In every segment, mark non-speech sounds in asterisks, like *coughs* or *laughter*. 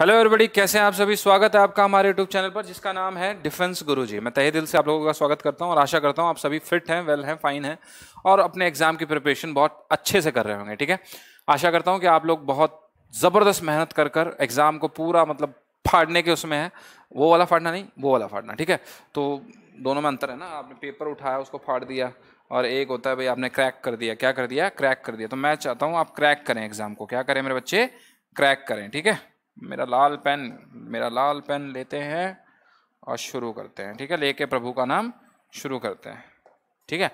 Hello everybody कैसे हैं आप सभी स्वागत है आपका हमारे यूट्यूब चैनल पर जिसका नाम है डिफेंस गुरुजी मैं तहे दिल से आप लोगों का स्वागत करता हूं और आशा करता हूं आप सभी फिट हैं वेल हैं फाइन हैं और अपने एग्जाम की प्रिपरेशन बहुत अच्छे से कर रहे होंगे ठीक है आशा करता हूं कि आप लोग बहुत ज़बरदस्त मेहनत कर कर एग्ज़ाम को पूरा मतलब फाड़ने के उसमें है वो वाला फाड़ना नहीं वो वाला फाड़ना ठीक है तो दोनों में अंतर है ना आपने पेपर उठाया उसको फाड़ दिया और एक होता है भाई आपने क्रैक कर दिया क्या कर दिया क्रैक कर दिया तो मैं चाहता हूँ आप क्रैक करें एग्ज़ाम को क्या करें मेरे बच्चे क्रैक करें ठीक है मेरा लाल पेन मेरा लाल पेन लेते हैं और शुरू करते हैं ठीक है लेके प्रभु का नाम शुरू करते हैं ठीक है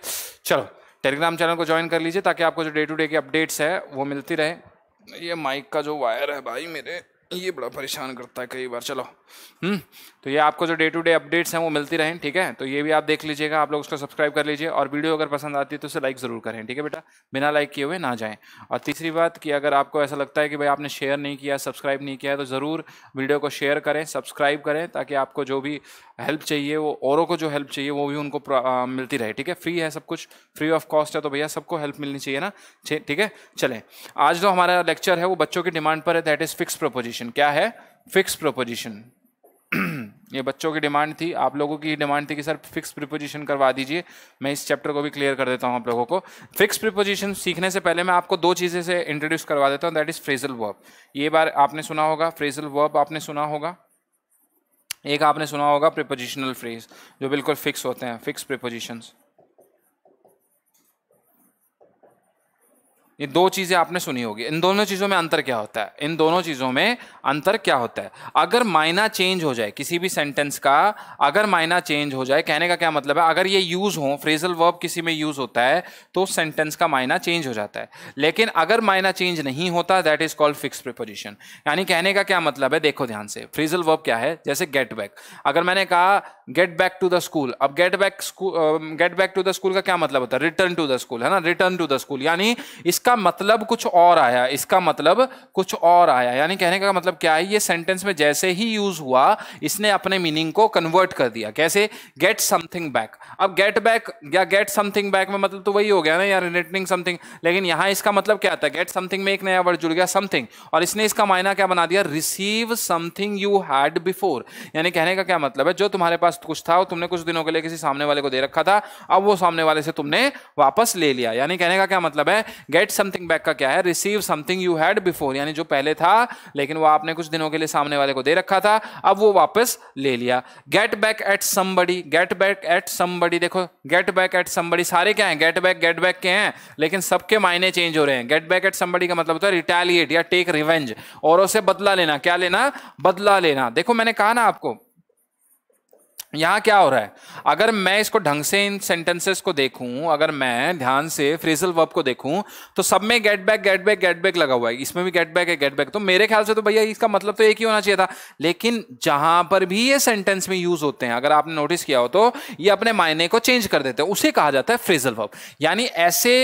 चलो टेलीग्राम चैनल को ज्वाइन कर लीजिए ताकि आपको जो डे टू डे की अपडेट्स है वो मिलती रहे ये माइक का जो वायर है भाई मेरे ये बड़ा परेशान करता है कई बार चलो हम्म तो ये आपको जो डे टू डे अपडेट्स हैं वो मिलती रहें ठीक है तो ये भी आप देख लीजिएगा आप लोग उसको सब्सक्राइब कर लीजिए और वीडियो अगर पसंद आती है तो उसे लाइक ज़रूर करें ठीक है बेटा बिना लाइक किए हुए ना जाएँ और तीसरी बात कि अगर आपको ऐसा लगता है कि भाई आपने शेयर नहीं किया सब्सक्राइब नहीं किया तो ज़रूर वीडियो को शेयर करें सब्सक्राइब करें ताकि आपको जो भी हेल्प चाहिए वो औरों को जो हेल्प चाहिए वो भी उनको मिलती रहे ठीक है फ्री है सब कुछ फ्री ऑफ कॉस्ट है तो भैया सबको हेल्प मिलनी चाहिए ना ठीक है चलें आज जो हमारा लेक्चर है वो बच्चों की डिमांड पर है that is fix preposition proposition क्या है फिक्स प्रोपोजिशन *clears throat* ये बच्चों की डिमांड थी आप लोगों की डिमांड थी कि सर फिक्स प्रिपोजिशन करवा दीजिए मैं इस चैप्टर को भी क्लियर कर देता हूँ आप लोगों को फिक्स प्रिपोजिशन सीखने से पहले मैं आपको दो चीज़ें से इंट्रोड्यूस करवा देता हूँ दैट इज़ फ्रेजल वर्ब ये बार आपने सुना होगा फ्रेजल वर्ब आपने सुना होगा एक आपने सुना होगा प्रिपोजिशनल फ्रेज जो बिल्कुल फिक्स होते हैं फिक्स प्रिपोजिशंस ये दो चीज़ें आपने सुनी होगी इन दोनों चीज़ों में अंतर क्या होता है इन दोनों चीज़ों में अंतर क्या होता है अगर मायना चेंज हो जाए किसी भी सेंटेंस का अगर मायना चेंज हो जाए कहने का क्या मतलब है अगर ये यूज़ हो फ्रेजल वर्ब किसी में यूज़ होता है तो सेंटेंस का मायना चेंज हो जाता है लेकिन अगर मायना चेंज नहीं होता that is called fix preposition यानी कहने का क्या मतलब है देखो ध्यान से फ्रेजल वर्ब क्या है जैसे गेट बैक अगर मैंने कहा get back to the school अब get back get back to the school का क्या मतलब होता है रिटर्न टू द स्कूल है ना रिटर्न टू द स्कूल यानी इसका इसका मतलब कुछ और आया इसका मतलब कुछ और आया यानी कहने का मतलब क्या है ये सेंटेंस में जैसे ही यूज हुआ इसने अपने मीनिंग को कन्वर्ट कर दिया कैसे गेट समथिंग बैक अब गेट बैक या गेट समथिंग बैक में मतलब तो वही हो गया ना या रिलेटनिंग समथिंग लेकिन यहां इसका मतलब क्या आता है गेट समथिंग में एक नया वर्ड जुड़ गया समथिंग और इसने इसका मायना क्या बना दिया receive something you had before यानी कहने का क्या मतलब है जो तुम्हारे पास कुछ था वो तुमने कुछ दिनों के लिए किसी सामने वाले को दे रखा था अब वो सामने वाले से तुमने वापस ले लिया यानी कहने का क्या मतलब है गेट समथिंग बैक का क्या है receive something you had before यानी जो पहले था लेकिन वो आपने कुछ दिनों के लिए सामने वाले को दे रखा था अब वो वापस ले लिया get back at somebody get back at somebody देखो गेट बैक एट समबडी सारे क्या हैं गेट बैक गेट बैक के हैं लेकिन सबके मायने चेंज हो रहे हैं गेट बैक एट समबडी का मतलब होता है रिटेलिएट या टेक रिवेंज और उसे बदला लेना क्या लेना बदला लेना देखो मैंने कहा ना आपको यहाँ क्या हो रहा है अगर मैं इसको ढंग से इन सेंटेंसेस को देखूं अगर मैं ध्यान से फ्रेजल वर्ब को देखूं तो सब में get back get back get back लगा हुआ है इसमें भी गेट बैक है गेट बैक तो मेरे ख्याल से तो भैया इसका मतलब तो एक ही होना चाहिए था लेकिन जहां पर भी ये सेंटेंस में यूज होते हैं अगर आपने नोटिस किया हो तो ये अपने मायने को चेंज कर देते हैं उसे कहा जाता है फ्रेजल वर्ब यानी ऐसे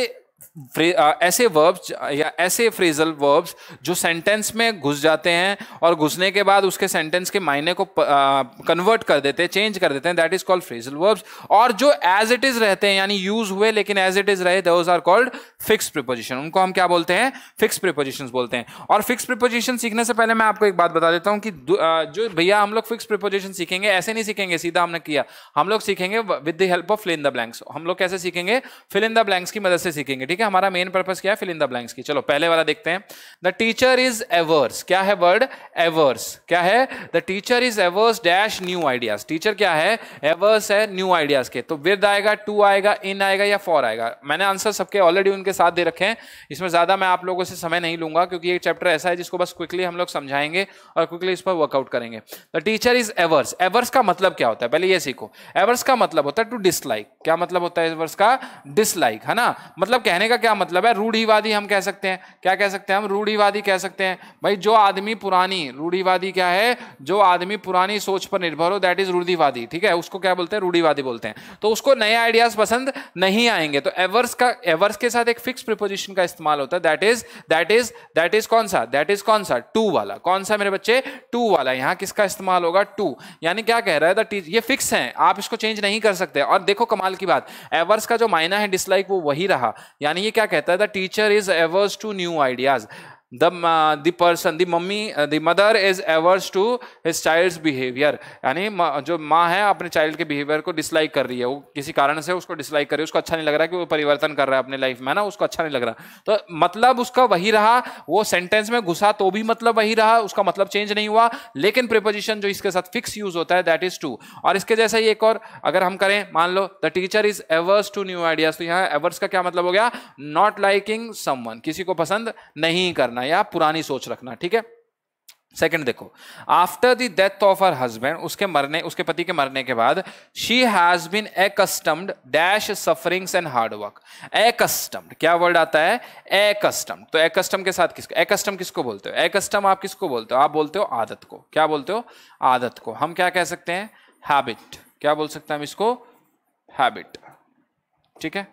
ऐसे वर्ब्स या ऐसे फ्रेजल वर्ब्स जो सेंटेंस में घुस जाते हैं और घुसने के बाद उसके सेंटेंस के मायने को कन्वर्ट कर देते हैं चेंज कर देते हैं that is called phrasal verbs और जो एज इट इज रहते हैं यानी यूज हुए लेकिन एज इट इज रहे those are called fix preposition उनको हम क्या बोलते हैं फिक्स प्रिपोजिशन बोलते हैं और फिक्स प्रिपोजिशन सीखने से पहले मैं आपको एक बात बता देता हूँ कि जो भैया हम लोग फिक्स प्रिपोजिशन सीखेंगे ऐसे नहीं सीखेंगे सीधा हमने किया हम लोग सीखेंगे with the help of fill in the blanks हम लोग कैसे सीखेंगे फिल इन द ब्लैंक्स की मदद से सीखेंगे ठीक है हमारा मेन पर्पज क्या है फिल इन द ब्लैंक्स की चलो पहले वाला देखते हैं द टीचर इज एवर्स क्या है वर्ड एवर्स क्या है the teacher is averse dash new ideas teacher क्या है एवर्स है न्यू आइडियाज के तो विद आएगा टू आएगा इन आएगा या फॉर आएगा मैंने आंसर सबके ऑलरेडी उनके साथ दे रखे हैं इसमें ज्यादा मैं आप लोगों से समय नहीं लूंगा क्योंकि ये चैप्टर ऐसा है जिसको बस क्विकली हम लोग समझाएंगे और क्विकली इस पर वर्कआउट करेंगे the teacher is averse averse का मतलब क्या होता है पहले ये सीखो एवर्स का मतलब होता है टू डिसलाइक क्या मतलब होता है एवर्स का डिसलाइक है ना मतलब कहने का क्या मतलब है रूढ़ीवादी हम कह सकते हैं क्या कह सकते हैं हम रूढ़ीवादी कह सकते हैं भाई जो आदमी पुरानी रूढ़ीवादी क्या है जो आदमी पुरानी सोच पर निर्भर हो दैट इज रूढ़ीवादी ठीक है उसको क्या बोलते हैं रूढ़ीवादी बोलते हैं तो उसको नए आइडियाज पसंद नहीं आएंगे तो एवर्स का एवर्स के साथ एक फिक्स प्रिपोजिशन का इस्तेमाल होता है that is that is that is कौन सा दैट इज कौन सा टू वाला कौन सा मेरे बच्चे टू वाला यहाँ किसका इस्तेमाल होगा टू यानी क्या कह रहा है द ये फिक्स है आप इसको चेंज नहीं कर सकते और देखो कमाल की बात एवर्स का जो मायना है डिसलाइक वो वही रहा यानी नहीं ये क्या कहता है the teacher is averse to new ideas the uh, the person the mummy uh, the mother is averse to his यानी जो माँ है अपने चाइल्ड के बिहेवियर को डिसलाइक कर रही है वो किसी कारण से उसको डिसलाइक कर रही है उसको अच्छा नहीं लग रहा कि वो परिवर्तन कर रहा है अपने लाइफ में ना उसको अच्छा नहीं लग रहा तो मतलब उसका वही रहा वो सेंटेंस में घुसा तो भी मतलब वही रहा उसका मतलब चेंज नहीं हुआ लेकिन प्रिपोजिशन जो इसके साथ फिक्स यूज होता है दैट इज टू और इसके जैसा ही एक और अगर हम करें मान लो the teacher is averse to new ideas तो यहाँ एवर्स का क्या मतलब हो गया नॉट लाइकिंग समवन किसी को पसंद नहीं करना करना या पुरानी सोच रखना ठीक है सेकंड देखो after the death of her husband उसके मरने उसके पति के मरने के बाद she has been accustomed dash sufferings and hard work accustomed क्या वर्ड आता है एकस्टम्ड तो एकस्टम के साथ किसको एकस्टम किसको बोलते हो एकस्टम आप किसको बोलते हो आप बोलते हो आदत को क्या बोलते हो आदत को हम क्या कह सकते हैं हैबिट क्या बोल सकते हैं हम इसको हैबिट ठीक है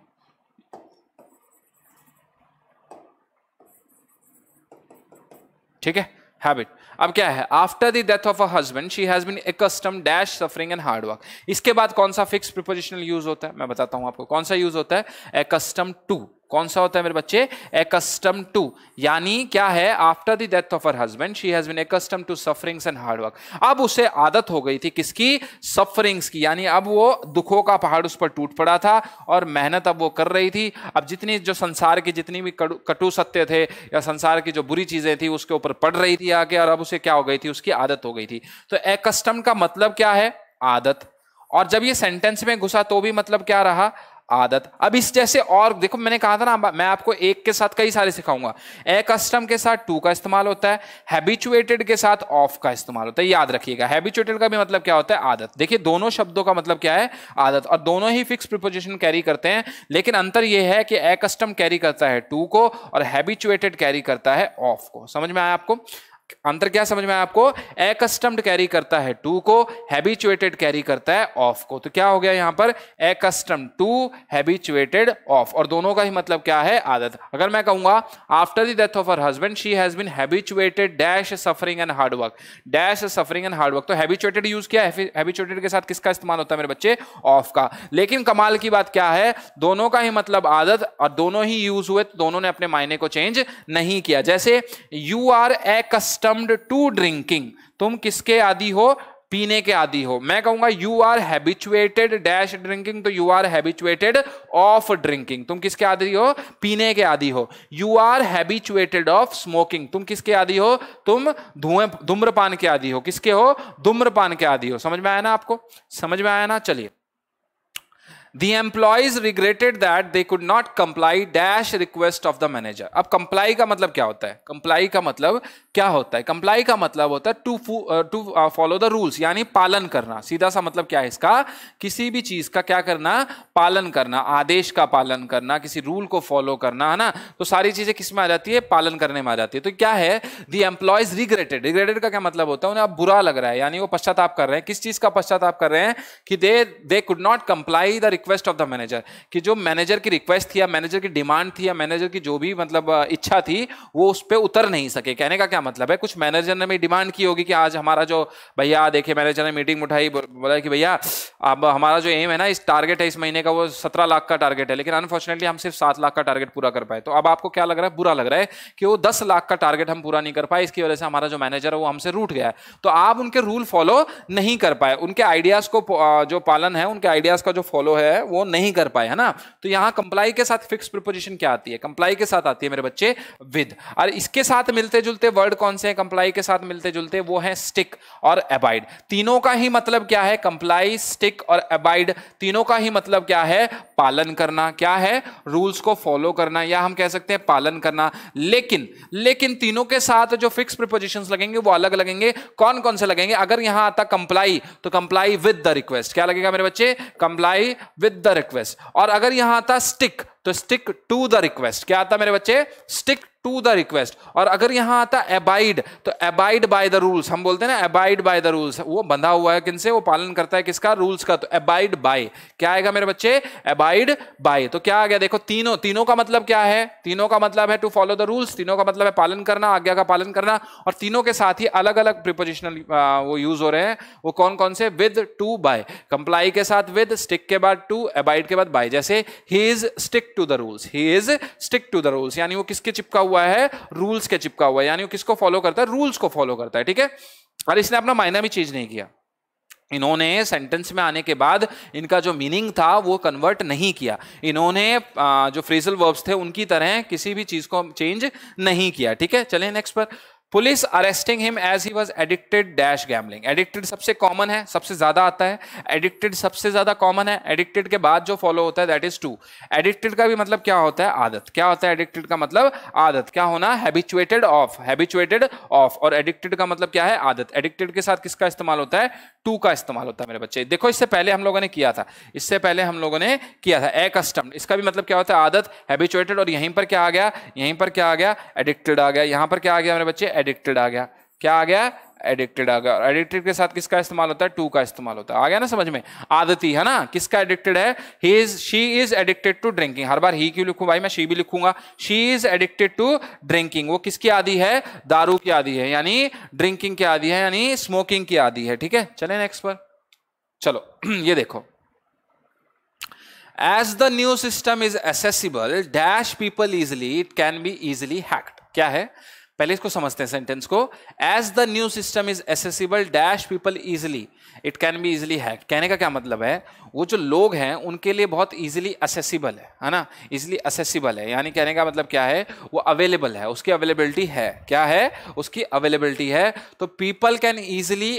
ठीक है हैबिट अब क्या है after the death of a husband she has been accustom dash suffering and hard work इसके बाद कौन सा फिक्स प्रिपोजिशनल यूज होता है मैं बताता हूं आपको कौन सा यूज होता है अकस्टम टू कौन सा होता है मेरे बच्चे एकस्टम टू यानी क्या है after the death of her husband she has been accustom to sufferings and hard work अब उसे आदत हो गई थी किसकी सफरिंग्स की यानी अब वो दुखों का पहाड़ उस पर टूट पड़ा था और मेहनत अब वो कर रही थी अब जितनी जो संसार की जितनी भी कटु सत्य थे या संसार की जो बुरी चीजें थी उसके ऊपर पड़ रही थी आगे और अब उसे क्या हो गई थी उसकी आदत हो गई थी तो एकस्टम का मतलब क्या है आदत और जब ये सेंटेंस में घुसा तो भी मतलब क्या रहा आदत अब इस जैसे और देखो मैंने कहा था ना मैं आपको एक के साथ कई सारे सिखाऊंगा ए कस्टम के साथ टू का इस्तेमाल होता है हैबिचुएटेड के साथ ऑफ का इस्तेमाल होता है याद रखिएगा हैबिचुएटेड का भी मतलब क्या होता है आदत देखिए दोनों शब्दों का मतलब क्या है आदत और दोनों ही फिक्स प्रिपोजिशन कैरी करते हैं लेकिन अंतर यह है कि ए कस्टम कैरी करता है टू को और हैबिचुएटेड कैरी करता है ऑफ को समझ में आया आपको अंतर क्या समझ में आपको एकस्टम्ड कैरी करता है टू को हैबिचुएटेड कैरी करता है ऑफ को तो क्या हो गया यहां पर एकस्टम टू हैबिचुएटेड ऑफ और दोनों का ही मतलब क्या है आदत अगर मैं कहूंगा after the death of her husband she has been habituated dash suffering and hard work dash suffering and hard work तो हैबिचुएटेड यूज किया हैबिचुएटेड के साथ किसका इस्तेमाल होता है मेरे बच्चे ऑफ का लेकिन कमाल की बात क्या है दोनों का ही मतलब आदत और दोनों ही यूज हुए तो दोनों ने अपने मायने को चेंज नहीं किया जैसे you are accustom accustomed to drinking तुम किसके आदि हो पीने के आदि हो मैं कहूंगा you are habituated dash drinking तो you are habituated of drinking तुम किसके आदि हो पीने के आदि हो you are habituated of smoking तुम किसके आदि हो तुम धुएं धूम्रपान के आदि हो किसके हो धूम्रपान के आदि हो समझ में आया ना आपको समझ में आया ना चलिए the employees regretted that they could not comply dash request of the manager अब comply का मतलब क्या होता है comply का मतलब क्या होता है comply का मतलब होता है to uh, to uh, follow the rules यानी पालन करना सीधा सा मतलब क्या है इसका किसी भी चीज का क्या करना पालन करना आदेश का पालन करना किसी रूल को फॉलो करना है ना तो सारी चीजें किस में आ जाती है पालन करने में आ जाती है तो क्या है दी एम्प्लॉयज रिग्रेटेड रिग्रेटेड का क्या मतलब होता है उन्हें अब बुरा लग रहा है यानी वो पश्चाताप कर रहे हैं किस चीज का पश्चाताप कर रहे हैं कि they they could not comply the request of the manager कि जो मैनेजर की रिक्वेस्ट थी या मैनेजर की डिमांड थी या मैनेजर की जो भी मतलब इच्छा थी वो उस पर उतर नहीं सके कहने का क्या मतलब है कुछ मैनेजर ने भी डिमांड की होगी कि आज हमारा जो भैया देखिए मैनेजर ने मीटिंग उठाई बोला कि भैया अब हमारा जो एम है ना इस टारगेट है इस महीने का वो सत्रह लाख का टारगेट है लेकिन अनफॉर्चुनेटली हम सिर्फ सात लाख का टारगेट पूरा कर पाए तो अब आपको क्या लग रहा है बुरा लग रहा है कि वो दस लाख का टारगेट हम पूरा नहीं कर पाए इसकी वजह से हमारा जो मैनेजर है वो हमसे रूट गया है तो आप उनके रूल फॉलो नहीं कर पाए उनके आइडियाज को जो पालन है उनके आइडियाज का जो फॉलो है है वो नहीं कर पाए है ना तो यहां कंप्लाई के साथ फिक्स प्रिपोजिशन क्या आती है कंप्लाई के साथ आती है मेरे बच्चे विद और इसके साथ मिलते जुलते वर्ड कौन से हैं कंप्लाई के साथ मिलते जुलते वो है स्टिक और अबाइड तीनों का ही मतलब क्या है कंप्लाई स्टिक और अबाइड तीनों का ही मतलब क्या है पालन करना क्या है रूल्स को फॉलो करना या हम कह सकते हैं पालन करना लेकिन लेकिन तीनों के साथ जो फिक्स प्रिपोजिशन लगेंगे वो अलग लगेंगे कौन कौन से लगेंगे अगर यहां आता कंप्लाई तो कंप्लाई विद द रिक्वेस्ट क्या लगेगा मेरे बच्चे कंप्लाई विद द रिक्वेस्ट और अगर यहां आता स्टिक तो स्टिक टू द रिक्वेस्ट क्या आता मेरे बच्चे स्टिक टू द रिक्वेस्ट और अगर यहां आता एबाइड तो एबाइड बाय द रूल्स हम बोलते हैं ना एबाइड बाय द रूल्स वो बंधा हुआ है किनसे वो पालन करता है किसका रूल्स का तो एबाइड बाय क्या आएगा मेरे बच्चे एबाइड बाय तो क्या आ गया देखो तीनों तीनों का मतलब क्या है तीनों का मतलब है टू फॉलो द रूल्स तीनों का मतलब है पालन करना आज्ञा का पालन करना और तीनों के साथ ही अलग अलग प्रिपोजिशनल वो यूज हो रहे हैं वो कौन कौन से विद टू बाय कंप्लाई के साथ विद स्टिक के बाद टू एबाइड के बाद बाय जैसे he is stick to the rules he is stick to the rules यानी वो किसके चिपका हुआ है रूल्स के चिपका हुआ है यानी वो किसको फॉलो करता है रूल्स को फॉलो करता है ठीक है और इसने अपना मायना भी चेंज नहीं किया इन्होंने सेंटेंस में आने के बाद इनका जो मीनिंग था वो कन्वर्ट नहीं किया इन्होंने जो फ्रेजल वर्ब्स थे उनकी तरह किसी भी चीज़ को चेंज नहीं किया ठीक है चले नेक्स्ट पर police arresting him as he was addicted dash gambling addicted सबसे कॉमन है सबसे ज्यादा आता है एडिक्टेड सबसे ज्यादा कॉमन है एडिक्टेड के बाद जो फॉलो होता है दैट इज टू एडिक्टेड का भी मतलब क्या होता है आदत क्या होता है एडिक्टेड का मतलब आदत क्या होना हैबिचुएटेड ऑफ हैबिचुएटेड ऑफ और एडिक्टेड का मतलब क्या है आदत एडिक्टेड के साथ किसका इस्तेमाल होता है टू का इस्तेमाल होता है मेरे बच्चे देखो इससे पहले हम लोगों ने किया था इससे पहले हम लोगों ने किया था ए कस्टम इसका भी मतलब क्या होता है आदत हैबिचुएटेड और यहीं पर क्या आ गया यहीं पर क्या आ गया एडिक्टेड आ गया यहां पर क्या आ गया मेरे बच्चे एडिक्टेड आ गया क्या आ गया एडिक्टेड आ गया और एडिक्टेड के साथ किसका इस्तेमाल होता है टू का इस्तेमाल होता है आ गया ना समझ में आदती है ना किसका एडिक्टेड है he is she is addicted to drinking हर बार ही क्यों लिखूं भाई मैं शी भी लिखूंगा she is addicted to drinking वो किसकी आदि है दारू की आदि है यानी ड्रिंकिंग की आदि है यानी स्मोकिंग की आदि है ठीक है चले नेक्स्ट पर चलो *clears throat* ये देखो as the new system is accessible dash people easily it can be easily hacked क्या है पहले इसको समझते हैं सेंटेंस को as the new system is accessible dash people easily it can be easily hack कहने का क्या मतलब है वो जो लोग हैं उनके लिए बहुत ईजिली असेसिबल है है ना इजिली असेसिबल है यानी कहने का मतलब क्या है वो अवेलेबल है उसकी अवेलेबिलिटी है क्या है उसकी अवेलेबिलिटी है तो पीपल कैन ईजिली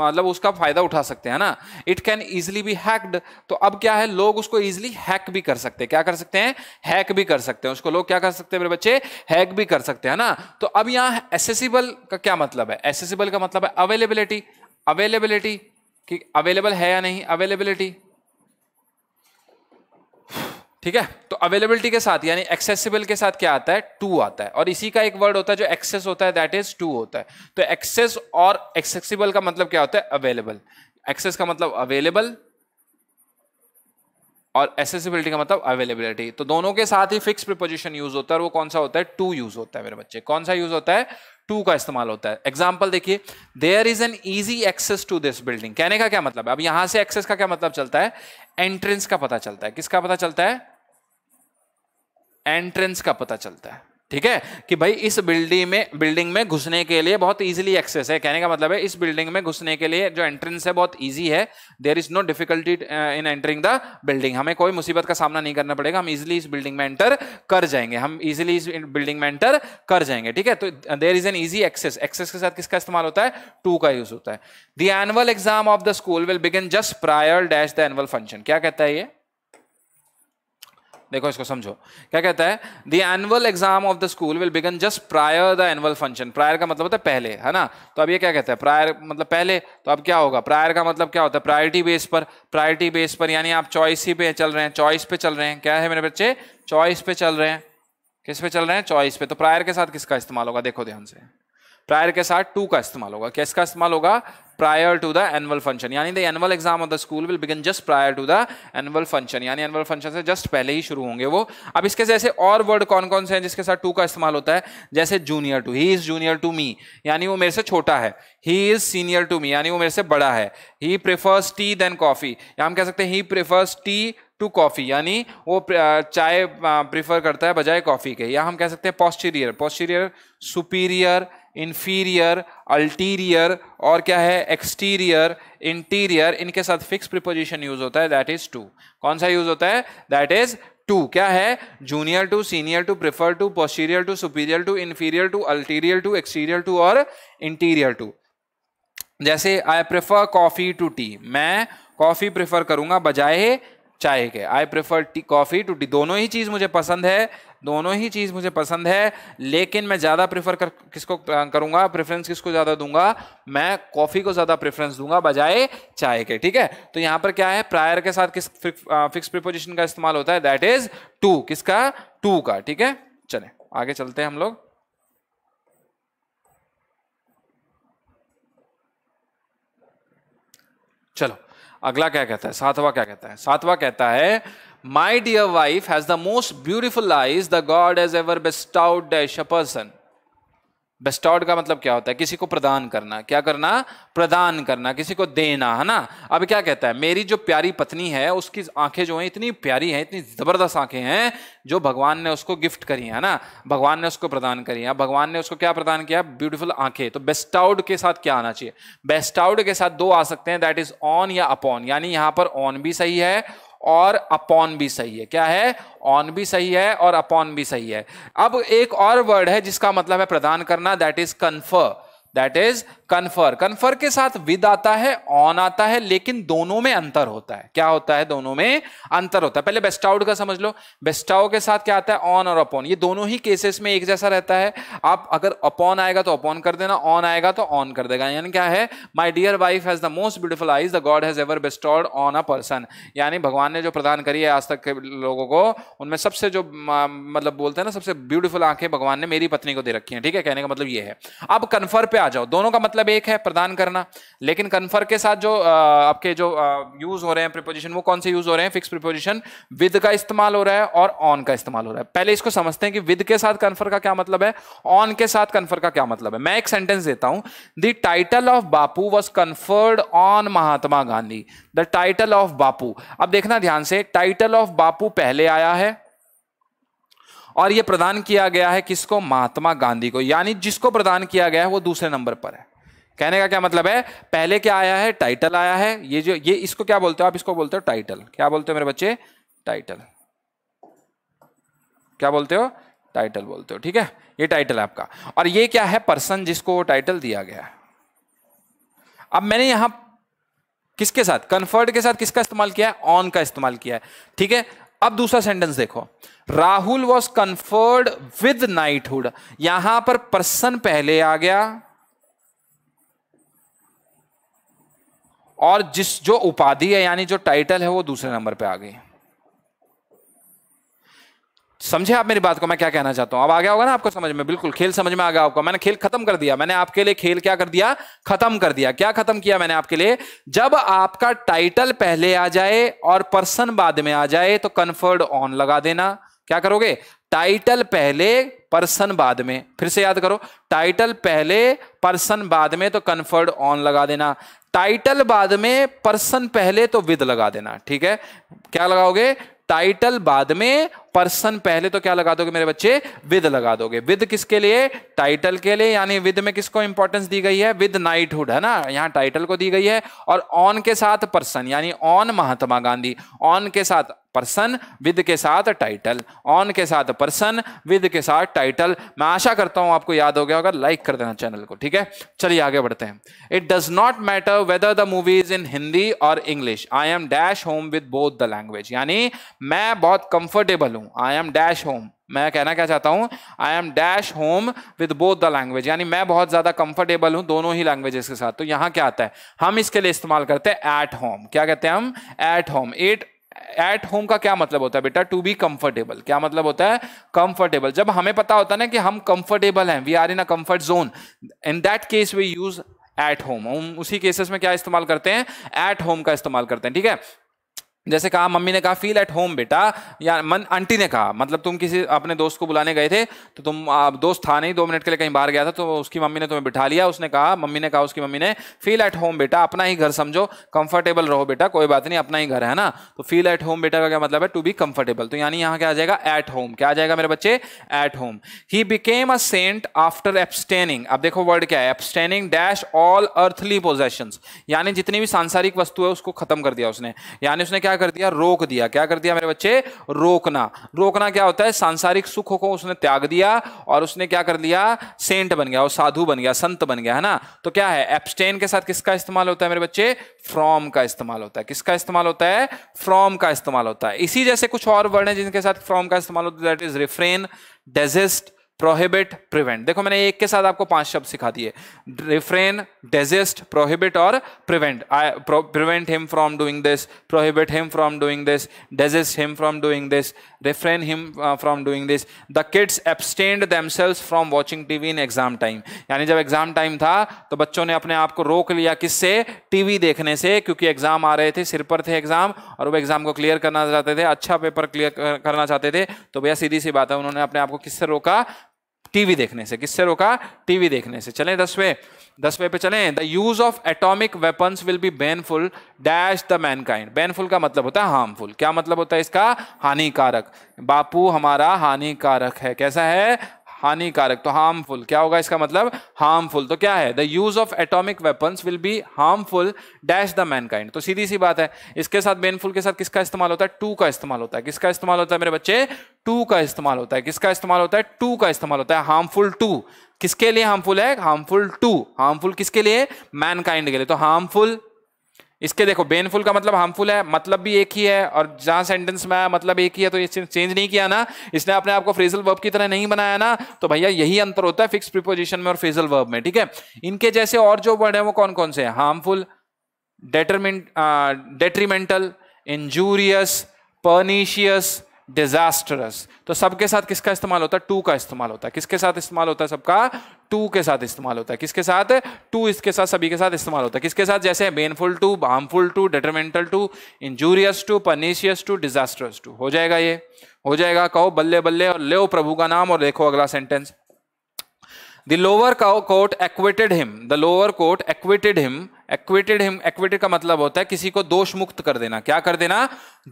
मतलब उसका फायदा उठा सकते हैं ना it can easily be hacked तो अब क्या है लोग उसको ईजिली हैक भी कर सकते हैं क्या कर सकते हैं हैक भी कर सकते हैं उसको लोग क्या कर सकते हैं मेरे बच्चे हैक भी कर सकते हैं ना तो अब यहाँ एसेसिबल का क्या मतलब है एसेसिबल का मतलब है अवेलेबिलिटी अवेलेबिलिटी कि अवेलेबल है या नहीं अवेलेबिलिटी ठीक है तो अवेलेबिलिटी के साथ यानी एक्सेसिबल के साथ क्या आता है टू आता है और इसी का एक वर्ड होता है जो एक्सेस होता है दैट इज टू होता है तो एक्सेस और एक्सेसिबल का मतलब क्या होता है अवेलेबल एक्सेस का मतलब अवेलेबल और एसेसिबिलिटी का मतलब अवेलेबिलिटी तो दोनों के साथ ही फिक्स प्रिपोजिशन यूज होता है वो कौन सा होता है टू यूज होता है मेरे बच्चे कौन सा यूज होता है टू का इस्तेमाल होता है एग्जाम्पल देखिए there is an easy access to this building कहने का क्या मतलब है अब यहां से एक्सेस का क्या मतलब चलता है एंट्रेंस का पता चलता है किसका पता चलता है एंट्रेंस का पता चलता है ठीक है कि भाई इस बिल्डिंग में बिल्डिंग में घुसने के लिए बहुत इजीली एक्सेस है कहने का मतलब है इस बिल्डिंग में घुसने के लिए जो एंट्रेंस है बहुत इजी है there is no difficulty in entering the building हमें कोई मुसीबत का सामना नहीं करना पड़ेगा हम इजिली इस बिल्डिंग में एंटर कर जाएंगे हम इजिली इस बिल्डिंग में एंटर कर जाएंगे ठीक है तो there is an easy access access के साथ किसका इस्तेमाल होता है टू का यूज होता है the annual exam of the school will begin just prior dash the annual function क्या कहता है ये देखो इसको समझो क्या कहता है the annual exam of the school will begin just prior the annual function prior का मतलब होता है पहले है ना तो अब ये क्या कहता है प्रायर मतलब पहले तो अब क्या होगा प्रायर का मतलब क्या होता है प्रायोरिटी बेस पर प्रायोरिटी बेस पर यानी आप चॉइस ही पे चल रहे हैं चॉइस पे चल रहे हैं क्या है मेरे बच्चे चॉइस पे चल रहे हैं किस पे चल रहे हैं चॉइस पे तो प्रायर के साथ किसका इस्तेमाल होगा देखो ध्यान से प्रायर के साथ टू का इस्तेमाल होगा किसका इस्तेमाल होगा prior to the annual function यानी the annual exam of the school will begin just prior to the annual function यानी एनुअल फंक्शन से जस्ट पहले ही शुरू होंगे वो अब इसके जैसे और वर्ड कौन कौन से हैं जिसके साथ टू का इस्तेमाल होता है जैसे junior to he is junior to me यानी वो मेरे से छोटा है he is senior to me यानी वो मेरे से बड़ा है he prefers tea than coffee या हम कह सकते हैं he prefers tea to coffee यानी वो चाय प्रीफर करता है बजाय कॉफ़ी के या हम कह सकते हैं posterior posterior superior inferior ulterior और क्या है एक्सटीरियर इंटीरियर इनके साथ फिक्स प्रिपोजिशन यूज होता है दैट इज टू कौन सा यूज होता है दैट इज टू क्या है junior to senior to prefer to posterior to superior to inferior to ulterior to exterior to और इंटीरियर टू जैसे I prefer coffee to tea मैं कॉफी प्रेफर करूंगा बजाय चाय के I prefer tea coffee to tea दोनों ही चीज मुझे पसंद है दोनों ही चीज़ मुझे पसंद है लेकिन मैं ज़्यादा प्रेफर कर किसको करूंगा प्रेफरेंस किसको ज़्यादा दूंगा मैं कॉफ़ी को ज़्यादा प्रेफरेंस दूंगा बजाय चाय के ठीक है तो यहां पर क्या है प्रायर के साथ किस फिक्स प्रिपोजिशन का इस्तेमाल होता है दैट इज टू किसका टू का ठीक है चले आगे चलते हैं हम लोग चलो अगला क्या कहता है सातवां क्या कहता है सातवां कहता है my dear wife has the most beautiful eyes the god has ever bestowed dash a person bestowed का मतलब क्या होता है किसी को प्रदान करना क्या करना प्रदान करना किसी को देना है ना अब क्या कहता है मेरी जो प्यारी पत्नी है उसकी आंखें जो हैं इतनी प्यारी हैं इतनी ज़बरदस्त आंखें हैं जो भगवान ने उसको गिफ्ट करी है ना भगवान ने उसको प्रदान करी है भगवान ने उसको क्या प्रदान किया ब्यूटीफुल आंखें तो बेस्टाउड के साथ क्या आना चाहिए बेस्टाउड के साथ दो आ सकते हैं दैट इज ऑन या अपॉन यानी यहां पर ऑन भी सही है और अपॉन भी सही है क्या है ऑन भी सही है और अपॉन भी सही है अब एक और वर्ड है जिसका मतलब है प्रदान करना that is confer that is confer confer के साथ विद आता है ऑन आता है लेकिन दोनों में अंतर होता है क्या होता है दोनों में अंतर होता है पहले बेस्ट आउट का समझ लो आउट के साथ क्या आता है ऑन और अपॉन ये दोनों ही केसेस में एक जैसा रहता है आप अगर अपॉन आएगा तो अपॉन कर देना ऑन आएगा तो ऑन कर देगा यानी क्या है my dear wife has the most beautiful eyes the god has ever bestowed on a person यानी भगवान ने जो प्रदान करी है आज तक के लोगों को उनमें सबसे जो मतलब बोलते हैं ना सबसे ब्यूटीफुल आंखें भगवान ने मेरी पत्नी को दे रखी है ठीक है कहने का मतलब ये है अब कन्फर पे आ जाओ दोनों का मतलब मतलब एक है प्रदान करना लेकिन कन्फर के साथ जो आपके जो यूज हो रहे हैं प्रिपोजिशन वो कौन से यूज हो रहे हैं फिक्स प्रिपोजिशन विद का इस्तेमाल हो रहा है और ऑन का इस्तेमाल हो रहा है पहले इसको समझते हैं कि विद के साथ कन्फर का क्या मतलब है ऑन के साथ कन्फर का क्या मतलब है मैं एक सेंटेंस देता हूं the title of Bapu was conferred on Mahatma Gandhi the title of Bapu अब देखना ध्यान से टाइटल ऑफ बापू पहले आया है और यह प्रदान किया गया है किसको महात्मा गांधी को यानी जिसको प्रदान किया गया है वो दूसरे नंबर पर है कहने का क्या मतलब है पहले क्या आया है टाइटल आया है ये जो ये इसको क्या बोलते हो आप इसको बोलते हो टाइटल क्या बोलते हो मेरे बच्चे टाइटल क्या बोलते हो टाइटल बोलते हो ठीक है ये टाइटल है आपका और ये क्या है पर्सन जिसको टाइटल दिया गया अब मैंने यहां किसके साथ कंफर्ट के साथ किसका इस्तेमाल किया है ऑन का इस्तेमाल किया है ठीक है अब दूसरा सेंटेंस देखो Rahul was conferred with knighthood यहां पर पर्सन पहले आ गया और जिस जो उपाधि है यानी जो टाइटल है वो दूसरे नंबर पे आ गई समझे आप मेरी बात को मैं क्या कहना चाहता हूं अब आ गया होगा ना आपको समझ में बिल्कुल खेल समझ में आ गया आपको मैंने खेल खत्म कर दिया मैंने आपके लिए खेल क्या कर दिया खत्म कर दिया क्या खत्म किया मैंने आपके लिए जब आपका टाइटल पहले आ जाए और पर्सन बाद में आ जाए तो कन्फर्ड ऑन लगा देना क्या करोगे टाइटल पहले पर्सन बाद में फिर से याद करो टाइटल पहले पर्सन बाद में तो कन्फर्ड ऑन लगा देना टाइटल बाद में पर्सन पहले तो विद लगा देना ठीक है क्या लगाओगे टाइटल बाद में पर्सन पहले तो क्या लगा दोगे मेरे बच्चे विद लगा दोगे विद किसके लिए टाइटल के लिए यानी विद में किसको इंपॉर्टेंस दी गई है विद नाइटहुड है ना यहाँ टाइटल को दी गई है और ऑन के साथ पर्सन यानी ऑन महात्मा गांधी ऑन के साथ पर्सन विद के साथ टाइटल ऑन के साथ पर्सन विद के साथ टाइटल मैं आशा करता हूं आपको याद हो गया होगा लाइक कर देना चैनल को ठीक है चलिए आगे बढ़ते हैं it does not matter whether the movie is in Hindi और English I am dash home with both the language यानी मैं बहुत कंफर्टेबल हूं हूँ आई एम डैश होम मैं कहना क्या चाहता हूँ I am dash home with both the language यानी मैं बहुत ज़्यादा कंफर्टेबल हूँ दोनों ही लैंग्वेजेस के साथ तो यहाँ क्या आता है हम इसके लिए इस्तेमाल करते हैं एट होम क्या कहते हैं हम at home at at home का क्या मतलब होता है बेटा टू बी कंफर्टेबल क्या मतलब होता है कंफर्टेबल जब हमें पता होता है ना कि हम कंफर्टेबल हैं we are in a comfort zone in that case we use at home हम उसी केसेस में क्या इस्तेमाल करते हैं एट होम का इस्तेमाल करते हैं ठीक है जैसे कहा मम्मी ने कहा फील एट होम बेटा या मन आंटी ने कहा मतलब तुम किसी अपने दोस्त को बुलाने गए थे तो तुम आप दोस्त था नहीं दो मिनट के लिए कहीं बाहर गया था तो उसकी मम्मी ने तुम्हें बिठा लिया उसने कहा मम्मी ने कहा उसकी मम्मी ने फील एट होम बेटा अपना ही घर समझो कंफर्टेबल रहो बेटा कोई बात नहीं अपना ही घर है ना तो फील एट होम बेटा का क्या मतलब है टू बी कंफर्टेबल तो यानी यहाँ क्या आ जाएगा एट होम क्या आ जाएगा मेरे बच्चे at home he became a saint after abstaining अब देखो वर्ड क्या है abstaining dash all earthly possession यानी जितनी भी सांसारिक वस्तु है उसको खत्म कर दिया उसने यानी उसने क्या क्या कर दिया रोक दिया क्या कर दिया मेरे बच्चे रोकना रोकना क्या होता है सांसारिक सुख को उसने त्याग दिया और उसने क्या कर लिया सेंट बन गया और साधु बन गया संत बन गया है ना तो क्या है एप्सटेन के साथ किसका इस्तेमाल होता है मेरे बच्चे फ्रॉम का इस्तेमाल होता है किसका इस्तेमाल होता है फ्रॉम का इस्तेमाल होता है इसी जैसे कुछ और वर्ड है जिनके साथ फ्रॉम का इस्तेमाल होता है that is refrain desist prohibit prevent देखो मैंने एक के साथ आपको पांच शब्द सिखा दिए रिफ्रेन डेजिस्ट प्रोहिबिट और prevent prevent him from doing this prohibit him from doing this desist him from doing this refrain him from doing this the kids abstained themselves from watching TV in exam time यानी जब exam time था तो बच्चों ने अपने आप को रोक लिया किससे टीवी देखने से क्योंकि एग्जाम आ रहे थे सिर पर थे एग्जाम और वो एग्जाम को क्लियर करना चाहते थे अच्छा पेपर क्लियर करना चाहते थे तो भैया सीधी सी बात है उन्होंने अपने आप को किससे रोका टीवी देखने से किससे रोका टीवी देखने से चलें दसवें दसवें पे चलें the use of atomic weapons will be baneful dash the mankind baneful का मतलब होता है हार्मफुल क्या मतलब होता है इसका हानिकारक बापू हमारा हानिकारक है कैसा है हानिकारक तो हार्मफुल क्या होगा इसका मतलब हार्मफुल तो क्या है the use of atomic weapons will be harmful dash the mankind तो सीधी सी बात है इसके साथ बेनफुल के साथ किसका इस्तेमाल होता है टू का इस्तेमाल होता है किसका इस्तेमाल होता है मेरे बच्चे टू का इस्तेमाल होता है किसका इस्तेमाल होता है टू का इस्तेमाल होता है हार्मफुल टू किसके लिए हार्मफुल है हार्मफुल टू हार्मफुल किसके लिए मैनकाइंड के लिए तो हार्मफुल इसके देखो बेनफुल का मतलब हार्मफुल है मतलब भी एक ही है और जहां सेंटेंस में आया मतलब एक ही है तो इसने चेंज नहीं किया ना इसने अपने आपको फ्रेजल वर्ब की तरह नहीं बनाया ना तो भैया यही अंतर होता है फिक्स प्रिपोजिशन में और फ्रेजल वर्ब में ठीक है इनके जैसे और जो वर्ड है वो कौन कौन से है harmful detriment detrimental injurious pernicious disastrous तो सबके साथ किसका इस्तेमाल होता है टू का इस्तेमाल होता है किसके साथ इस्तेमाल होता है सबका टू के साथ इस्तेमाल होता है किसके साथ टू इसके साथ सभी के साथ इस्तेमाल होता है किसके साथ जैसे baneful to harmful to detrimental to injurious to pernicious to disastrous to हो जाएगा ये हो जाएगा कहो बल्ले बल्ले और ले प्रभु का नाम और देखो अगला sentence the lower court acquitted him the lower court acquitted him acquitted him acquitted का मतलब होता है किसी को दोष मुक्त कर देना क्या कर देना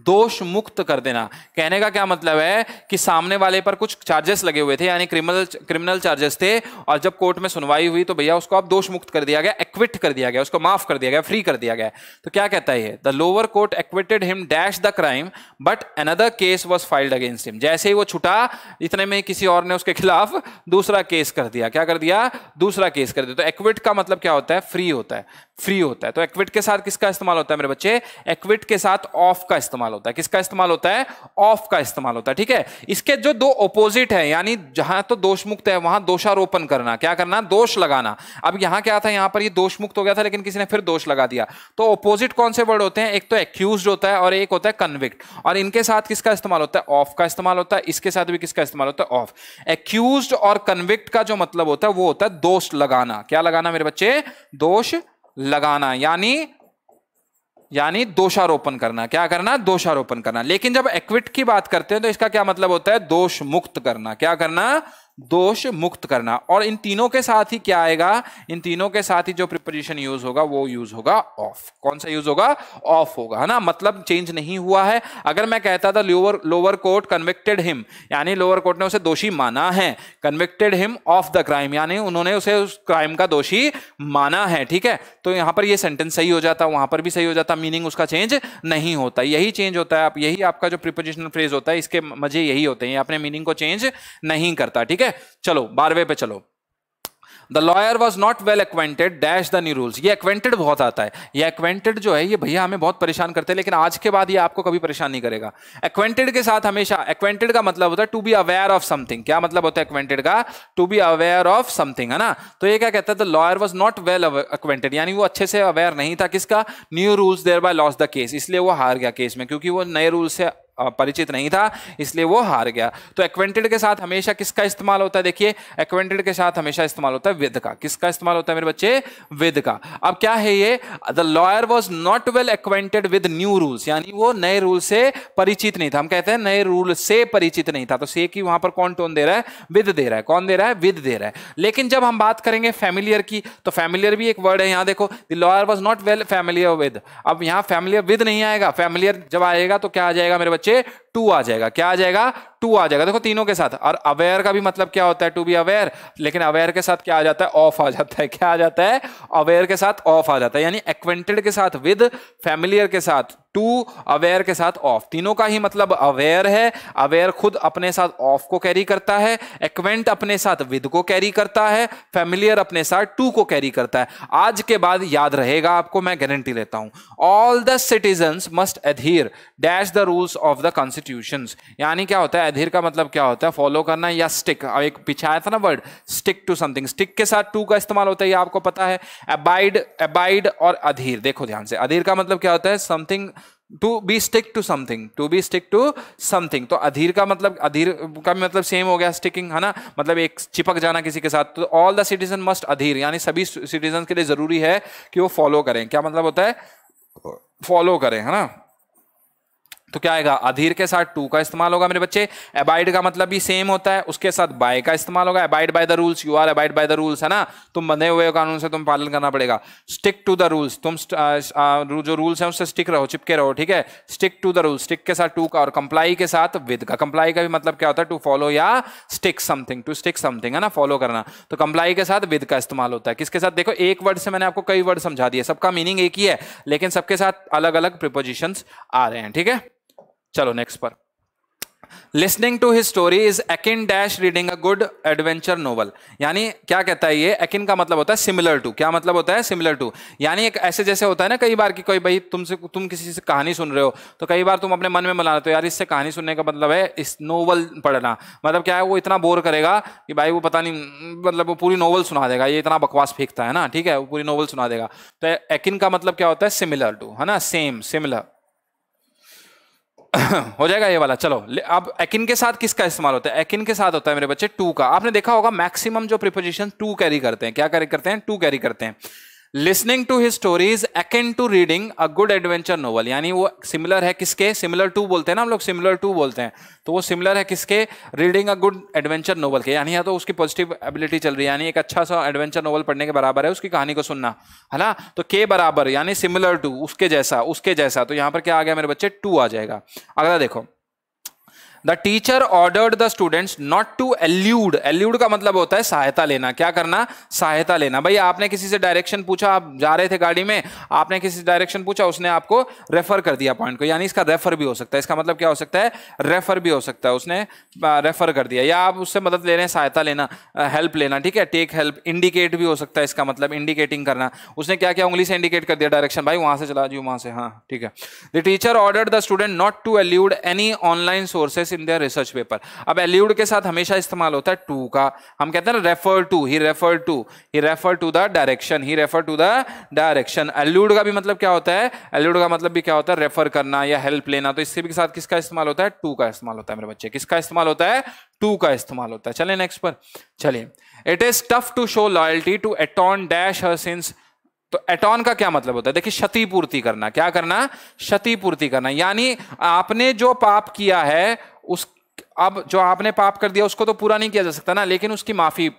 दोष मुक्त कर देना कहने का क्या मतलब है कि सामने वाले पर कुछ चार्जेस लगे हुए थे यानी क्रिमिनल क्रिमिनल चार्जेस थे और जब कोर्ट में सुनवाई हुई तो भैया उसको अब दोष मुक्त कर दिया गया एक्विट कर दिया गया उसको माफ कर दिया गया फ्री कर दिया गया तो क्या कहता है the lower court acquitted him dash the crime but another case was filed against him जैसे ही वो छुटा इतने में किसी और ने उसके खिलाफ दूसरा केस कर दिया क्या कर दिया दूसरा केस कर दिया तो एक्विट का मतलब क्या होता है फ्री होता है फ्री होता है तो एक्विट के साथ किसका इस्तेमाल होता है मेरे बच्चे एक्विट के साथ ऑफ का इस्तेमाल होता है किसका इस्तेमाल होता है ऑफ का इस्तेमाल होता है ठीक है इसके जो दो ऑपोजिट है यानी जहां तो दोष मुक्त है वहां दोषारोपण करना क्या करना दोष लगाना अब यहां क्या था यहां पर ये दोष मुक्त हो गया था लेकिन किसी ने फिर दोष लगा दिया तो ऑपोजिट कौन से वर्ड होते हैं एक तो एक्यूज होता है और एक होता है कन्विक्ट और इनके साथ किसका इस्तेमाल होता है ऑफ का इस्तेमाल होता है इसके साथ भी किसका इस्तेमाल होता है ऑफ एक्यूज और कन्विक्ट का जो मतलब होता है वो होता है दोष लगाना क्या लगाना मेरे बच्चे दोष लगाना यानी यानी दोषारोपण करना क्या करना दोषारोपण करना लेकिन जब एक्विट की बात करते हैं तो इसका क्या मतलब होता है दोष मुक्त करना क्या करना दोष मुक्त करना और इन तीनों के साथ ही क्या आएगा इन तीनों के साथ ही जो प्रिपरेशन यूज होगा वो यूज होगा ऑफ कौन सा यूज होगा ऑफ होगा है ना मतलब चेंज नहीं हुआ है अगर मैं कहता था lower lower court convicted him यानी लोअर कोर्ट ने उसे दोषी माना है convicted him of the crime यानी उन्होंने उसे उस क्राइम का दोषी माना है ठीक है तो यहां पर यह सेंटेंस सही हो जाता वहां पर भी सही हो जाता मीनिंग उसका चेंज नहीं होता यही चेंज होता है आप यही आपका जो प्रिपोजिशनल फ्रेज होता है इसके मजे यही होते हैं अपने मीनिंग को चेंज नहीं करता ठीक है है चलो बारहवें पे चलो the lawyer was not well acquainted dash the new rules ये एक्वेंटेड बहुत आता है ये एक्वेंटेड जो है ये भैया हमें बहुत परेशान करते हैं लेकिन आज के बाद ये आपको कभी परेशान नहीं करेगा एक्वेंटेड के साथ हमेशा एक्वेंटेड का मतलब होता है to be aware of something क्या मतलब होता है एक्वेंटेड का to be aware of something है ना तो ये क्या कहता है the lawyer was not well acquainted यानी वो अच्छे से अवेयर नहीं था किसका new rules thereby lost the case इसलिए वो हार गया केस में क्योंकि वो नए रूल्स से परिचित नहीं था इसलिए वो हार गया तो एक्वेंटेड के साथ हमेशा किसका इस्तेमाल होता है देखिए एक्वेंटेड के साथ हमेशा इस्तेमाल होता है विद का किसका इस्तेमाल होता है मेरे बच्चे विद का अब क्या है ये the lawyer was not well acquainted with new rules यानी वो नए रूल से परिचित नहीं था हम कहते हैं नए रूल से परिचित नहीं था तो से की वहां पर कौन टोन दे रहा है विद दे रहा है कौन दे रहा है विद दे रहा है लेकिन जब हम बात करेंगे फैमिलियर की तो फैमिलियर भी एक वर्ड है यहां देखो the lawyer was not well familiar with अब यहां फैमिलियर विद नहीं आएगा फैमिलियर जब आएगा तो क्या आ जाएगा मेरे बच्चे 이렇 टू आ जाएगा क्या आ जाएगा टू आ जाएगा देखो तीनों के साथ और अवेयर का भी मतलब क्या होता है टू बी अवेयर लेकिन अवेयर के साथ क्या आ जाता है ऑफ आ जाता है क्या आ जाता है अवेयर के साथ ऑफ आ जाता है यानी एक्वेंटेड के साथ विद फैमिलियर के साथ टू अवेयर के साथ ऑफ तीनों का ही मतलब अवेयर है अवेयर खुद अपने साथ ऑफ को कैरी करता है एक्वेंट अपने साथ विद को कैरी करता है फैमिलियर अपने साथ टू को कैरी करता है आज के बाद याद रहेगा आपको मैं गारंटी लेता हूं all the citizen must adhere dash the rules of the constitution constitution यानी क्या होता है अधीर का मतलब क्या होता है फॉलो करना या स्टिक एक पीछे आया था ना word stick to something stick के साथ टू का इस्तेमाल होता है ये आपको पता है अबाइड अबाइड और अधीर देखो ध्यान से अधीर का मतलब क्या होता है something to be stick to something to be stick to something तो अधीर का मतलब अधीर का मतलब सेम हो गया स्टिकिंग है ना मतलब एक चिपक जाना किसी के साथ तो all the citizen must adhere यानी सभी सिटीजन के लिए जरूरी है कि वो फॉलो करें क्या मतलब होता है फॉलो करें है ना तो क्या आएगा अधीर के साथ टू का इस्तेमाल होगा मेरे बच्चे अबाइड का मतलब भी सेम होता है उसके साथ बाय का इस्तेमाल होगा abide by the rules you are abide by the rules है ना तुम बने हुए कानून से तुम पालन करना पड़ेगा स्टिक टू द रूल्स तुम जो रूल्स हैं उससे स्टिक रहो चिपके रहो ठीक है stick to the rule stick के साथ टू का और कंप्लाई के साथ विद का कंप्लाई का भी मतलब क्या होता है टू फॉलो या stick something to stick something है ना फॉलो करना तो कंप्लाई के साथ विद का इस्तेमाल होता है किसके साथ देखो एक वर्ड से मैंने आपको कई वर्ड समझा दिया सबका मीनिंग एक ही है लेकिन सबके साथ अलग अलग प्रिपोजिशन आ रहे हैं ठीक है चलो नेक्स्ट पर listening to his story is akin dash reading a good adventure novel यानी क्या कहता है ये एकिन का मतलब होता है सिमिलर टू क्या मतलब होता है सिमिलर टू यानी एक ऐसे जैसे होता है ना कई बार कि कोई भाई तुमसे तुम किसी से कहानी सुन रहे हो तो कई बार तुम अपने मन में मना रहे हो यार इससे कहानी सुनने का मतलब है इस नोवल पढ़ना मतलब क्या है वो इतना बोर करेगा कि भाई वो पता नहीं मतलब वो पूरी नोवल सुना देगा ये इतना बकवास फेंकता है ना ठीक है वो पूरी नोवल सुना देगा तो एकिन का मतलब क्या होता है सिमिलर टू है ना सेम सिमिलर *coughs* हो जाएगा ये वाला चलो अब एकिन के साथ किसका इस्तेमाल होता है एकिन के साथ होता है मेरे बच्चे टू का आपने देखा होगा मैक्सिमम जो प्रिपोजिशन टू कैरी करते हैं क्या कैरी करते हैं टू कैरी करते हैं listening to his stories akin to reading a good adventure novel यानी वो सिमिलर है किसके सिमिलर टू बोलते हैं ना हम लोग सिमिलर टू बोलते हैं तो वो सिमिलर है किसके reading a good adventure novel के यानी या तो उसकी पॉजिटिव एबिलिटी चल रही है यानी एक अच्छा सा एडवेंचर नोवल पढ़ने के बराबर है उसकी कहानी को सुनना है ना तो के बराबर यानी सिमिलर टू उसके जैसा उसके जैसा तो यहाँ पर क्या आ गया मेरे बच्चे टू आ जाएगा अगला देखो the teacher ordered the students not to allude allude का मतलब होता है सहायता लेना क्या करना सहायता लेना भाई आपने किसी से डायरेक्शन पूछा आप जा रहे थे गाड़ी में आपने किसी से डायरेक्शन पूछा उसने आपको रेफर कर दिया पॉइंट को यानी इसका रेफर भी हो सकता है इसका मतलब क्या हो सकता है रेफर भी हो सकता है उसने रेफर कर दिया या आप उससे मदद ले रहे हैं सहायता लेना हेल्प लेना ठीक है टेक हेल्प इंडिकेट भी हो सकता है इसका मतलब इंडिकेटिंग करना उसने क्या क्या उंगली से इंडिकेट कर दिया डायरेक्शन भाई वहां से चला जी वहां से हाँ ठीक है the teacher order the student not to allude any online sources this in their research paper अब एल्यूड के साथ हमेशा इस्तेमाल होता है टू का हम कहते हैं ना रेफर टू ही रेफर टू ही रेफर टू द डायरेक्शन ही refer to the direction allude का भी मतलब क्या होता है एल्यूड का मतलब भी क्या होता है रेफर करना या हेल्प लेना तो इसके भी साथ किसका इस्तेमाल होता है टू का इस्तेमाल होता है मेरे बच्चे किसका इस्तेमाल होता है टू का इस्तेमाल होता है चले नेक्स्ट पर चलिए it is tough to show loyalty to atone dash her sins तो एटॉन का क्या मतलब होता है देखिए क्षतिपूर्ति करना क्या करना क्षतिपूर्ति करना यानी आपने जो पाप किया है उस अब जो आपने पाप कर दिया उसको तो पूरा नहीं किया जा सकता ना लेकिन उसकी माफी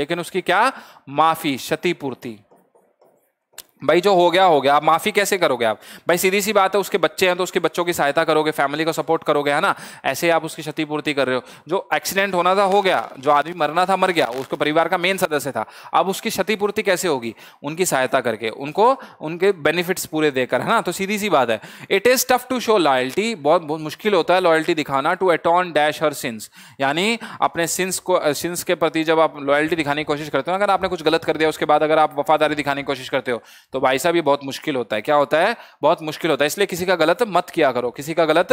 लेकिन उसकी क्या माफी क्षतिपूर्ति भाई जो हो गया हो गया आप माफ़ी कैसे करोगे आप भाई सीधी सी बात है उसके बच्चे हैं तो उसके बच्चों की सहायता करोगे फैमिली को सपोर्ट करोगे है ना ऐसे आप उसकी क्षतिपूर्ति कर रहे हो जो एक्सीडेंट होना था हो गया जो आदमी मरना था मर गया उसको परिवार का मेन सदस्य था अब उसकी क्षतिपूर्ति कैसे होगी उनकी सहायता करके उनको उनके बेनिफिट्स पूरे देकर है ना तो सीधी सी बात है it is tough to show loyalty बहुत बहुत मुश्किल होता है लॉयल्टी दिखाना to atone dash her sins यानी अपने सिंस को सिंस के प्रति जब आप लॉयल्टी दिखाने की कोशिश करते हो अगर आपने कुछ गलत कर दिया उसके बाद अगर आप वफादारी दिखाने की कोशिश करते हो तो भाई साहब ये बहुत मुश्किल होता है क्या होता है बहुत मुश्किल होता है इसलिए किसी का गलत मत किया करो किसी का गलत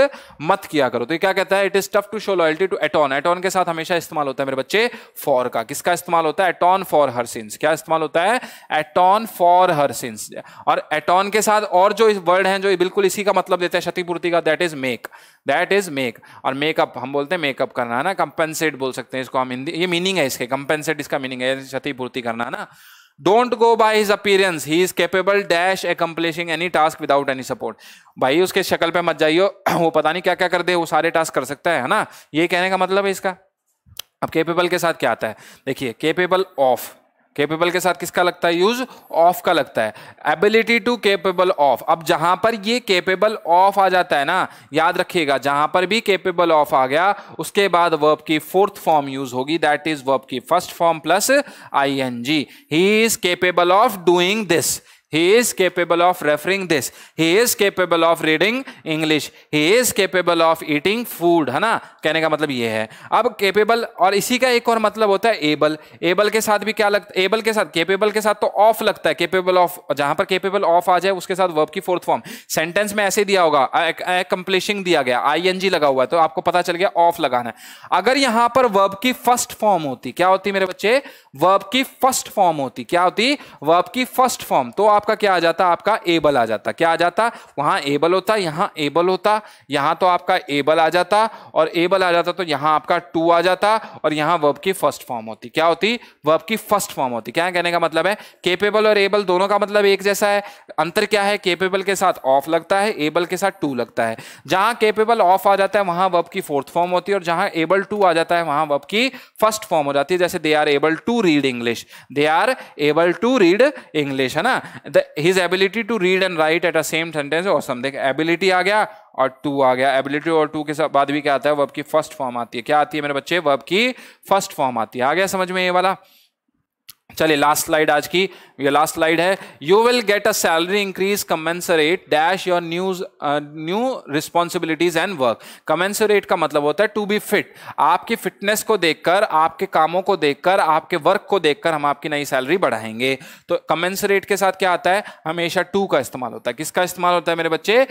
मत किया करो तो ये क्या कहता है it is tough to show loyalty to atone atone के साथ हमेशा इस्तेमाल होता है मेरे बच्चे फॉर का किसका इस्तेमाल होता है एटॉन फॉर हर सिंस क्या इस्तेमाल होता है एटॉन फॉर हर सिंस और एटॉन के साथ और जो वर्ड है जो बिल्कुल इसी का मतलब देते हैं क्षतिपूर्ति का that is make that is make और मेकअप हम बोलते हैं मेकअप करना है ना कंपनसेट बोल सकते हैं इसको हम हिंदी ये मीनिंग है इसके कंपनसेट इसका मीनिंग है क्षतिपूर्ति करना है ना don't go by his appearance he is capable dash accomplishing any task without any support भाई उसके शक्ल पे मत जाइयो *clears throat* वो पता नहीं क्या क्या कर दे वो सारे टास्क कर सकता है ना ये कहने का मतलब है इसका अब केपेबल के साथ क्या आता है देखिए केपेबल ऑफ केपेबल के साथ किसका लगता है यूज ऑफ का लगता है एबिलिटी टू केपेबल ऑफ अब जहां पर ये केपेबल ऑफ आ जाता है ना याद रखिएगा जहां पर भी केपेबल ऑफ आ गया उसके बाद वर्ब की फोर्थ फॉर्म यूज होगी दैट इज वर्ब की first form plus I N G he is capable of doing this He is capable of referring this. He is capable of reading English. He is capable of eating food. है ना कहने का मतलब ये है अब capable और इसी का एक और मतलब होता है able. able के साथ भी क्या लगता है able के साथ capable के साथ तो off लगता है capable of जहां पर capable of आ जाए उसके साथ verb की fourth form. Sentence में ऐसे दिया होगा accomplishing दिया गया ing लगा हुआ है तो आपको पता चल गया off लगाना है अगर यहां पर verb की first form होती क्या होती मेरे बच्चे verb की first form होती क्या होती verb की first form तो आप आपका क्या आ जाता आपका एबल आ जाता क्या आ जाता वहां एबल होता यहां एबल होता यहां तो आपका एबल आ जाता और एबल आ जाता तो यहां आपका टू आ जाता और यहां वर्ब की फर्स्ट फॉर्म होती क्या होती वर्ब की फर्स्ट फॉर्म होती क्या कहने का मतलब है केपेबल और एबल दोनों का मतलब एक जैसा है अंतर क्या है केपेबल के साथ ऑफ लगता है एबल के साथ टू लगता है जहां केपेबल ऑफ आ जाता है वहां वर्ब की फोर्थ फॉर्म होती है और जहां एबल टू आ जाता है वहां वर्ब की फर्स्ट फॉर्म हो जाती है जैसे they are able to read English they are able to read English है ना his ability to read and write at a same sentence और समथिंग एबिलिटी आ गया और टू आ गया एबिलिटी और टू के बाद भी क्या आता है वर्ब की फर्स्ट फॉर्म आती है क्या आती है मेरे बच्चे वर्ब की फर्स्ट फॉर्म आती है आ गया समझ में ये वाला चलिए लास्ट स्लाइड आज की ये लास्ट स्लाइड है you will get a salary increase commensurate dash your news new responsibilities and work commensurate का मतलब होता है टू बी फिट आपकी फिटनेस को देखकर आपके कामों को देखकर आपके वर्क को देखकर हम आपकी नई सैलरी बढ़ाएंगे तो कमेंसरेट के साथ क्या आता है हमेशा टू का इस्तेमाल होता है किसका इस्तेमाल होता है मेरे बच्चे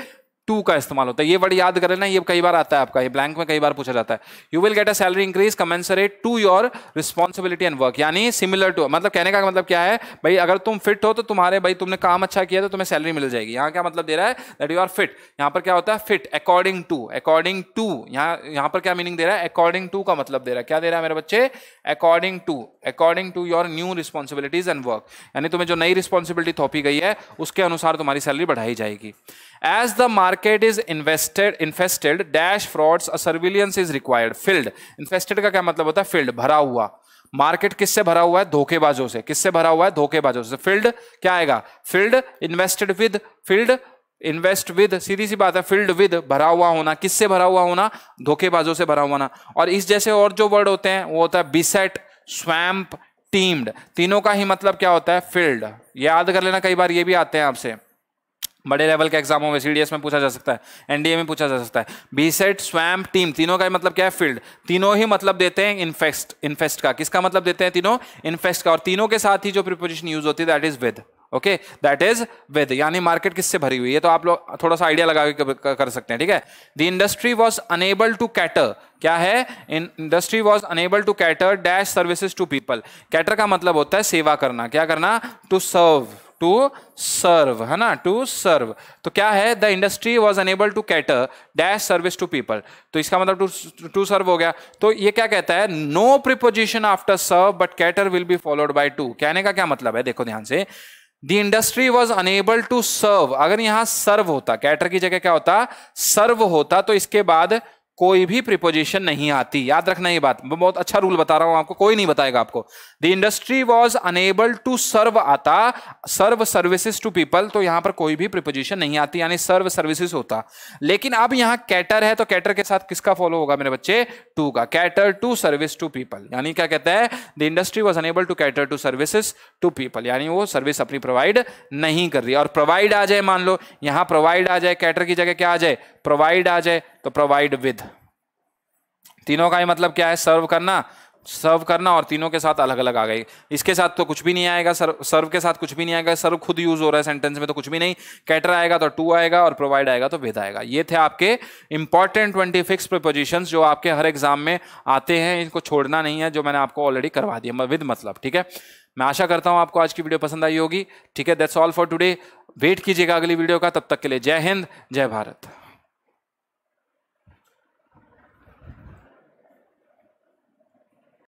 टू का इस्तेमाल होता है ये वर्ड याद कर लेना ये कई बार आता है आपका ये ब्लैंक में कई बार पूछा जाता है you will get a salary increase commensurate to your responsibility and work यानी सिमिलर टू मतलब कहने का मतलब क्या है भाई अगर तुम फिट हो तो तुम्हारे भाई तुमने काम अच्छा किया तो तुम्हें सैलरी मिल जाएगी यहाँ क्या मतलब दे रहा है दैट यू आर फिट यहाँ पर क्या होता है fit according to according to यहाँ यहाँ पर क्या मीनिंग दे रहा है अकॉर्डिंग टू का मतलब दे रहा है क्या दे रहा है मेरे बच्चे according to according to your new responsibilities and work यानी तुम्हें जो नई रिस्पॉन्सिबिलिटी थोपी गई है उसके अनुसार तुम्हारी सैलरी बढ़ाई जाएगी as the market is invested infested dash frauds a surveillance is required filled infested का क्या मतलब होता है फील्ड भरा हुआ मार्केट किससे भरा हुआ है धोखेबाजों से किससे भरा हुआ है धोखेबाजों से फील्ड क्या आएगा filled invested with filled invest with सीधी सी बात है फिल्ड विद भरा हुआ होना किससे भरा हुआ होना धोखेबाजों से भरा हुआ होना और इस जैसे और जो वर्ड होते हैं वो होता है बिसेट स्वैम्प टीम्ड तीनों का ही मतलब क्या होता है फील्ड याद कर लेना कई बार ये भी आते हैं आपसे बड़े लेवल के एग्जामों में सीडीएस में पूछा जा सकता है एनडीए में पूछा जा सकता है बीसेट स्वैम टीम तीनों का मतलब क्या है फील्ड तीनों ही मतलब देते हैं इन्फेस्ट इन्फेस्ट का किसका मतलब देते हैं तीनों इन्फेस्ट का और तीनों के साथ ही जो प्रिपोजिशन यूज होती है that is with okay that is with यानी मार्केट किससे भरी हुई है तो आप लोग थोड़ा सा आइडिया लगा के कर सकते हैं ठीक है the industry was enable to cater क्या है industry was enable to cater dash services to people cater का मतलब होता है सेवा करना क्या करना टू सर्व टू सर्व है ना टू सर्व तो क्या है the industry was enable to cater dash service to people तो इसका मतलब टू सर्व हो गया तो ये क्या कहता है no preposition after serve but cater will be followed by to कहने का क्या मतलब है देखो ध्यान से the industry was enable to serve अगर यहां सर्व होता कैटर की जगह क्या होता सर्व होता तो इसके बाद कोई भी प्रिपोजिशन नहीं आती याद रखना ये बात मैं बहुत अच्छा रूल बता रहा हूं आपको कोई नहीं बताएगा आपको the industry was enable to serve आता सर्व सर्विसेज टू पीपल तो यहां पर कोई भी प्रिपोजिशन नहीं आती यानी सर्व सर्विसेज होता लेकिन अब यहां कैटर है तो कैटर के साथ किसका फॉलो होगा मेरे बच्चे टू का cater to service to people यानी क्या कहता है the industry was enable to cater to services to people यानी वो सर्विस अपनी प्रोवाइड नहीं कर रही और प्रोवाइड आ जाए मान लो यहां प्रोवाइड आ जाए कैटर की जगह क्या आ जाए प्रोवाइड आ जाए तो प्रोवाइड विद तीनों का ही मतलब क्या है सर्व करना सर्व करना और तीनों के साथ अलग अलग आ गई इसके साथ तो कुछ भी नहीं आएगा सर्व सर्व के साथ कुछ भी नहीं आएगा सर्व खुद यूज हो रहा है सेंटेंस में तो कुछ भी नहीं कैटर आएगा तो टू आएगा और प्रोवाइड आएगा तो विद आएगा ये थे आपके इंपॉर्टेंट ट्वेंटी फिक्स प्रपोजिशन जो आपके हर एग्जाम में आते हैं इनको छोड़ना नहीं है जो मैंने आपको ऑलरेडी करवा दिया विद मतलब ठीक है मैं आशा करता हूं आपको आज की वीडियो पसंद आई होगी ठीक है that's all for today wait कीजिएगा अगली वीडियो का तब तक के लिए जय हिंद जय भारत